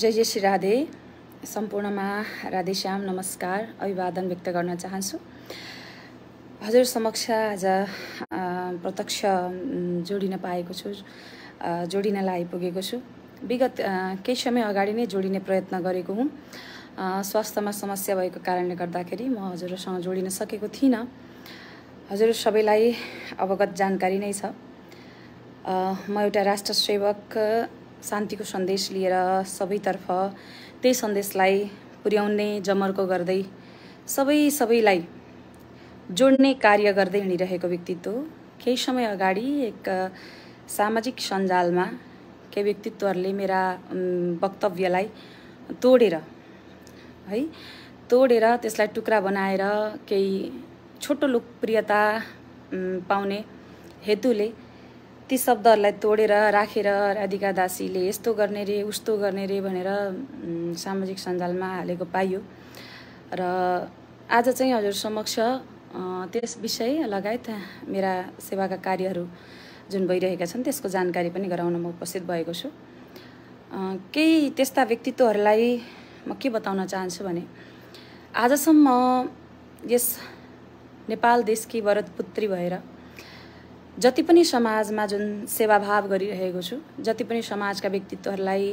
जय जय श्री राधे सम्पूर्णमा राधे श्याम नमस्कार अभिवादन व्यक्त गर्न चाहन्छु हजुर समक्ष आज प्रत्यक्ष जोडिन पाएको छु जोडिनलाई आइपुगेको छु विगत केही समय अगाडि नै जोडिने प्रयत्न गरेको हुँ स्वास्थ्यमा समस्या भएको कारणले गर्दाखेरि म हजुरहरूसँग जोडिन सकेको थिइनँ हजुर सबैलाई अवगत जानकारी नै छ म एउटा राष्ट्र सेवक शान्तिको सन्देश लिएर सबैतर्फ त्यही सन्देशलाई पुर्याउने जमर्को गर्दै सबै सबैलाई जोड्ने कार्य गर्दै हिँडिरहेको व्यक्तित्व केही समय अगाडि एक सामाजिक सञ्जालमा केही व्यक्तित्वहरूले मेरा वक्तव्यलाई तोडेर है तोडेर त्यसलाई टुक्रा बनाएर केही छोटो लोकप्रियता पाउने हेतुले ती शब्दहरूलाई तोडेर राखेर राधिका दासीले यस्तो गर्ने रे उस्तो गर्ने रे भनेर सामाजिक सञ्जालमा हालेको पाइयो र आज चाहिँ हजुर समक्ष त्यस विषय लगायत मेरा सेवाका कार्यहरू जुन भइरहेका छन् त्यसको जानकारी पनि गराउन म उपस्थित भएको छु केही त्यस्ता व्यक्तित्वहरूलाई म के बताउन चाहन्छु भने आजसम्म यस नेपाल देशकी वरदपुत्री भएर जति पनि समाजमा जुन सेवाभाव गरिरहेको छु जति पनि समाजका व्यक्तित्वहरूलाई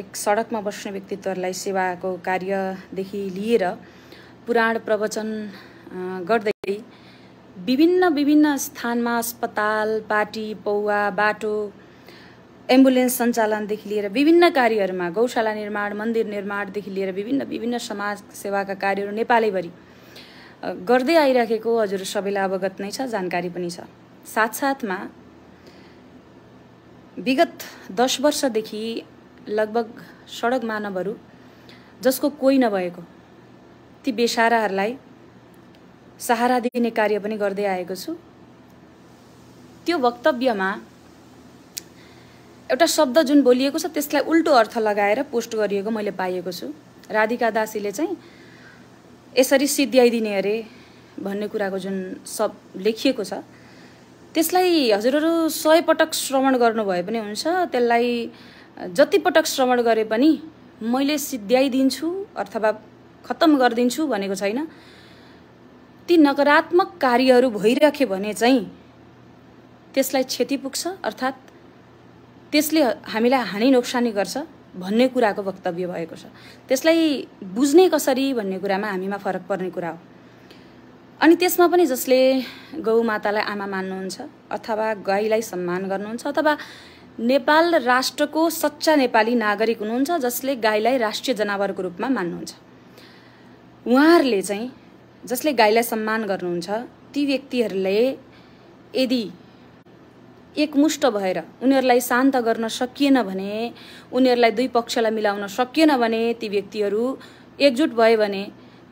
एक सडकमा बस्ने व्यक्तित्वहरूलाई सेवाको कार्यदेखि लिएर पुराण प्रवचन गर्दै विभिन्न विभिन्न स्थानमा अस्पताल पार्टी पौवा बाटो एम्बुलेन्स सञ्चालनदेखि लिएर विभिन्न कार्यहरूमा गौशाला निर्माण मन्दिर निर्माणदेखि लिएर विभिन्न विभिन्न समाज सेवाका कार्यहरू नेपालैभरि गर्दै आइराखेको हजुर सबैलाई अवगत नै छ जानकारी पनि छ साथसाथमा विगत दस वर्षदेखि लगभग सडक मानवहरू जसको कोही नभएको ती बेसाराहरूलाई सहारा दिने कार्य पनि गर्दै आएको छु त्यो वक्तव्यमा एउटा शब्द जुन बोलिएको छ त्यसलाई उल्टो अर्थ लगाएर पोस्ट गरिएको मैले पाएको छु राधिका दासीले चाहिँ यसरी सिद्ध्याइदिने अरे भन्ने कुराको जुन सब लेखिएको छ त्यसलाई हजुरहरू सय पटक श्रवण गर्नुभए पनि हुन्छ त्यसलाई जति पटक श्रवण गरे पनि मैले सिद्ध्याइदिन्छु अथवा खत्तम गरिदिन्छु भनेको छैन ती नकारात्मक कार्यहरू भइराख्यो भने चाहिँ त्यसलाई क्षति पुग्छ अर्थात् त्यसले हामीलाई हानि नोक्सानी गर्छ भन्ने कुराको वक्तव्य भएको छ त्यसलाई बुझ्ने कसरी भन्ने कुरामा हामीमा फरक पर्ने कुरा हो अनि त्यसमा पनि जसले गौमातालाई आमा मान्नुहुन्छ अथवा गाईलाई सम्मान गर्नुहुन्छ अथवा नेपाल राष्ट्रको सच्चा नेपाली नागरिक हुनुहुन्छ जसले गाईलाई राष्ट्रिय जनावरको रूपमा मान्नुहुन्छ उहाँहरूले चाहिँ जसले गाईलाई सम्मान गर्नुहुन्छ ती व्यक्तिहरूले यदि एकमुष्ट भएर उनीहरूलाई शान्त गर्न सकिएन भने उनीहरूलाई दुई पक्षलाई मिलाउन सकिएन भने ती व्यक्तिहरू एकजुट भयो भने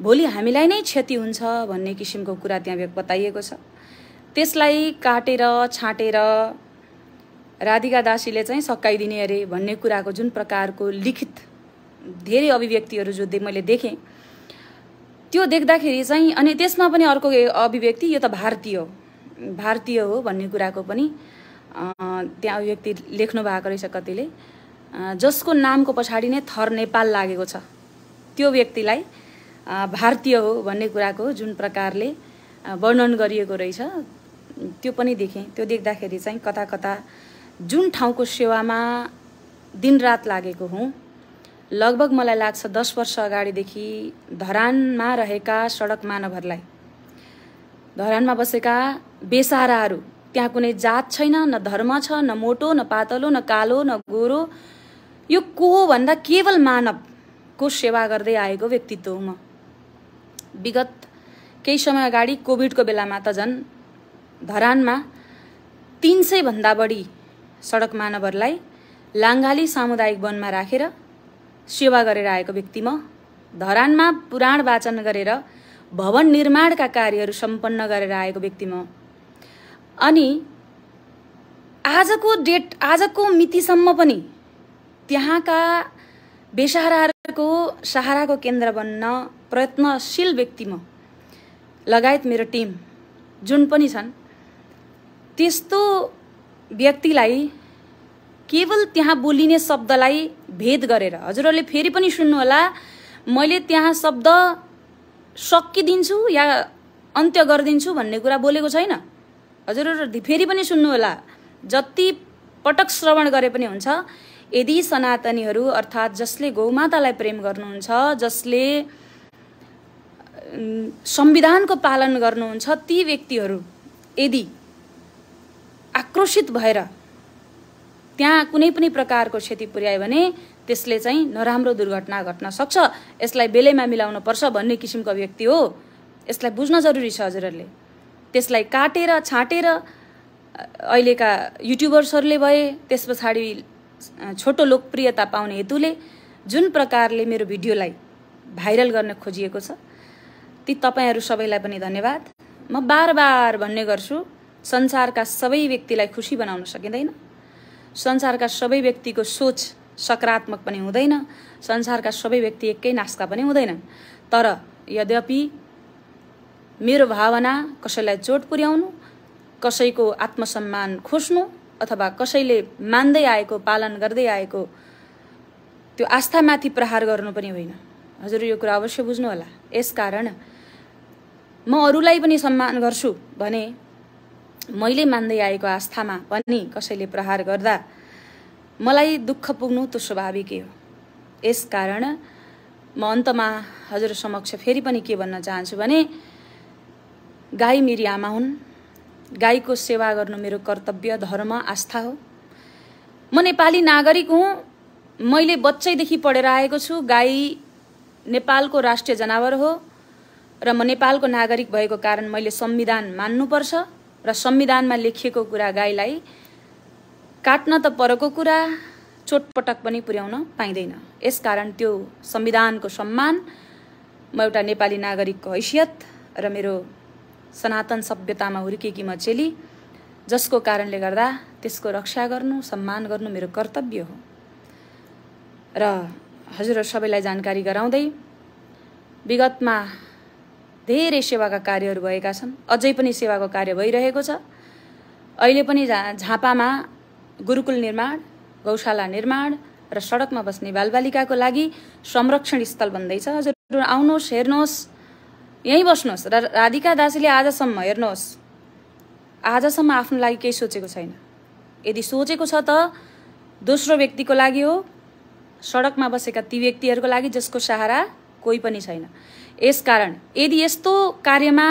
भोलि हामीलाई नै क्षति हुन्छ भन्ने किसिमको कुरा त्यहाँ बताइएको छ त्यसलाई काटेर छाँटेर राधिका दासीले चाहिँ सकाइदिने अरे भन्ने कुराको जुन प्रकारको लिखित धेरै अभिव्यक्तिहरू जो मैले देखेँ त्यो देख्दाखेरि चाहिँ अनि त्यसमा पनि अर्को अभिव्यक्ति यो त भारतीय हो भारतीय हो भन्ने कुराको पनि त्यहाँ अभिव्यक्ति लेख्नु भएको रहेछ कतिले जसको नामको पछाडि नै थर नेपाल लागेको छ त्यो व्यक्तिलाई भारतीय हो भन्ने कुराको जुन प्रकारले वर्णन गरिएको रहेछ त्यो पनि देखेँ त्यो देख्दाखेरि चाहिँ कता कता जुन ठाउँको सेवामा दिनरात लागेको हुँ लगभग मलाई लाग्छ दस वर्ष अगाडिदेखि धरानमा रहेका सडक मानवहरूलाई धरानमा बसेका बेसाराहरू त्यहाँ कुनै जात छैन न धर्म छ न मोटो न पातलो न कालो न गोरो यो को हो भन्दा केवल मानवको सेवा गर्दै आएको व्यक्तित्व हो म विगत केही समय अगाडि कोभिडको बेलामा त झन् धरानमा तिन सयभन्दा बढी सडक मानवहरूलाई लाङ्गाली सामुदायिक वनमा राखेर सेवा गरेर आएको व्यक्ति म धरानमा पुराण वाचन गरेर भवन निर्माणका कार्यहरू सम्पन्न गरेर आएको व्यक्ति म अनि आजको डेट आजको मितिसम्म पनि त्यहाँका बेसहाराहरूको सहाराको केन्द्र बन्न प्रयत्नशील व्यक्ति म लगायत मेरो टिम जुन पनि छन् त्यस्तो व्यक्तिलाई केवल त्यहाँ बोलिने शब्दलाई भेद गरेर हजुरहरूले फेरि पनि सुन्नुहोला मैले त्यहाँ शब्द सकिदिन्छु या अन्त्य गरिदिन्छु भन्ने कुरा बोलेको छैन हजुरहरू फेरि पनि सुन्नुहोला जति पटक श्रवण गरे पनि हुन्छ यदि सनातनीहरू अर्थात् जसले गौमातालाई प्रेम गर्नुहुन्छ जसले संविधानको पालन गर्नुहुन्छ ती व्यक्तिहरू यदि आक्रोशित भएर त्यहाँ कुनै पनि प्रकारको क्षति पुर्यायो भने त्यसले चाहिँ नराम्रो दुर्घटना घट्न सक्छ यसलाई बेलैमा पर्छ भन्ने किसिमको व्यक्ति हो यसलाई बुझ्न जरुरी छ हजुरहरूले त्यसलाई काटेर छाँटेर अहिलेका युट्युबर्सहरूले भए त्यस पछाडि छोटो लोकप्रियता पाउने हेतुले जुन प्रकारले मेरो भिडियोलाई भाइरल गर्न खोजिएको छ ती तपाईँहरू सबैलाई पनि धन्यवाद म बार बार भन्ने गर्छु संसारका सबै व्यक्तिलाई खुसी बनाउन सकिँदैन संसारका सबै व्यक्तिको सोच सकारात्मक पनि हुँदैन संसारका सबै व्यक्ति एकै नास्का पनि हुँदैनन् तर यद्यपि मेरो भावना कसैलाई चोट पुर्याउनु कसैको आत्मसम्मान खोस्नु अथवा कसैले मान्दै आएको पालन गर्दै आएको त्यो आस्थामाथि प्रहार गर्नु पनि होइन हजुर यो कुरा अवश्य बुझ्नु बुझ्नुहोला कारण म अरूलाई पनि सम्मान गर्छु भने मैले मान्दै आएको आस्थामा पनि कसैले प्रहार गर्दा मलाई दुःख पुग्नु त स्वाभाविकै हो यसकारण म अन्तमा हजुर समक्ष फेरि पनि के भन्न चाहन्छु भने गाई मेरी आमा हुन् गाईको सेवा गर्नु मेरो कर्तव्य धर्म आस्था हो म नेपाली नागरिक हुँ मैले बच्चैदेखि पढेर आएको छु गाई नेपालको राष्ट्रिय जनावर हो र म नेपालको नागरिक भएको कारण मैले संविधान मान्नुपर्छ र संविधानमा लेखिएको कुरा गाईलाई काट्न त परको कुरा चोटपटक पनि पुर्याउन पाइँदैन यसकारण त्यो संविधानको सम्मान म एउटा नेपाली नागरिकको हैसियत र मेरो सनातन सभ्यतामा हुर्किएकी म चेली जसको कारणले गर्दा त्यसको रक्षा गर्नु सम्मान गर्नु मेरो कर्तव्य हो र हजुरहरू सबैलाई जानकारी गराउँदै विगतमा धेरै सेवाका कार्यहरू भएका छन् अझै पनि सेवाको कार्य भइरहेको छ अहिले पनि झा झापामा गुरुकुल निर्माण गौशाला निर्माण र सडकमा बस्ने बालबालिकाको लागि संरक्षण स्थल बन्दैछ हजुर आउनुहोस् हेर्नुहोस् यहीँ बस्नुहोस् र राधिका दासीले आजसम्म हेर्नुहोस् आजसम्म आफ्नो लागि केही सोचेको छैन यदि सोचेको छ त दोस्रो व्यक्तिको लागि हो सडकमा बसेका ती व्यक्तिहरूको लागि जसको सहारा कोही पनि छैन यसकारण यदि यस्तो कार्यमा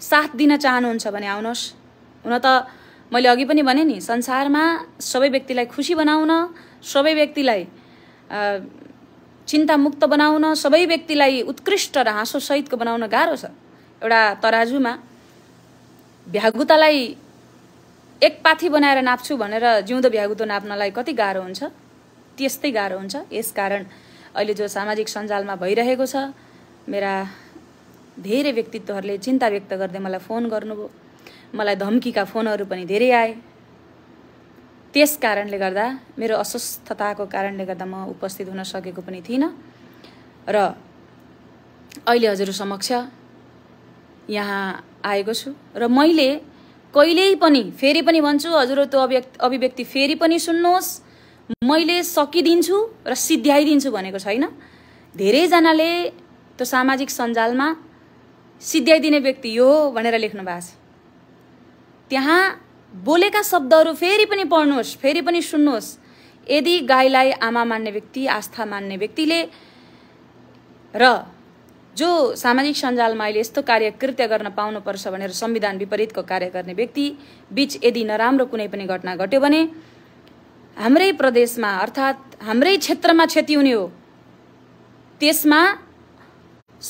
साथ दिन चाहनुहुन्छ भने आउनुहोस् हुन त मैले अघि पनि भने नि संसारमा सबै व्यक्तिलाई खुसी बनाउन सबै व्यक्तिलाई चिन्तामुक्त बनाउन सबै व्यक्तिलाई उत्कृष्ट र हाँसोसहितको बनाउन गाह्रो छ एउटा तराजुमा भ्यागुतालाई एक पाथी बनाएर नाप्छु भनेर जिउँदो भ्यागुतो नाप्नलाई कति गाह्रो हुन्छ त्यस्तै गाह्रो हुन्छ यसकारण अहिले जो सामाजिक सञ्जालमा भइरहेको छ मेरा धेरै व्यक्तित्वहरूले चिन्ता व्यक्त गर्दै मलाई फोन गर्नुभयो मलाई धम्कीका फोनहरू पनि धेरै आए त्यस कारणले गर्दा मेरो अस्वस्थताको कारणले गर्दा म उपस्थित हुन सकेको पनि थिइनँ र अहिले हजुर समक्ष यहाँ आएको छु र मैले कहिल्यै पनि फेरि पनि भन्छु हजुर त्यो अभिव्यक्ति अभिव्यक्ति फेरि पनि सुन्नुहोस् मैले सकिदिन्छु र सिद्ध्याइदिन्छु भनेको छैन धेरैजनाले त्यो सामाजिक सञ्जालमा सिद्ध्याइदिने व्यक्ति यो भनेर लेख्नु भएको छ त्यहाँ बोलेका शब्दहरू फेरि पनि पढ्नुहोस् फेरि पनि सुन्नुहोस् यदि गाईलाई आमा मान्ने व्यक्ति आस्था मान्ने व्यक्तिले र जो सामाजिक सञ्जालमा अहिले यस्तो कार्य कृत्य गर्न पाउनुपर्छ भनेर संविधान विपरीतको कार्य गर्ने व्यक्ति बिच यदि नराम्रो कुनै पनि घटना घट्यो भने हाम्रै प्रदेशमा अर्थात् हाम्रै क्षेत्रमा क्षति हुने हो त्यसमा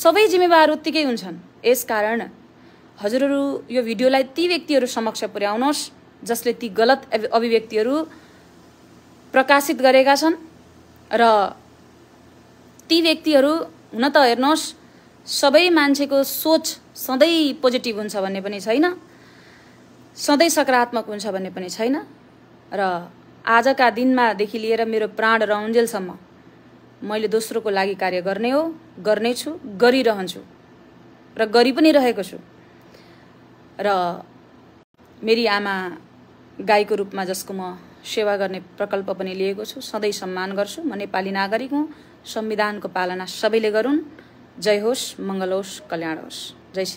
सबै जिम्मेवार उत्तिकै हुन्छन् यसकारण हजुरहरू यो भिडियोलाई ती व्यक्तिहरू समक्ष पुर्याउनुहोस् जसले ती गलत अभिव्यक्तिहरू प्रकाशित गरेका छन् र ती व्यक्तिहरू हुन त हेर्नुहोस् सबै मान्छेको सोच सधैँ पोजिटिभ हुन्छ भन्ने पनि छैन सधैँ सकारात्मक हुन्छ भन्ने पनि छैन र आजका दिनमादेखि लिएर मेरो प्राण र अन्जेलसम्म मैले दोस्रोको लागि कार्य गर्ने हो गर्नेछु गरिरहन्छु र गरि पनि रहेको छु र मेरी आमा गाईको रूपमा जसको म सेवा गर्ने प्रकल्प पनि लिएको छु सधैँ सम्मान गर्छु म नेपाली नागरिक हुँ संविधानको पालना सबैले गरून् जय होस् मङ्गल होस् कल्याण होस् जय श्री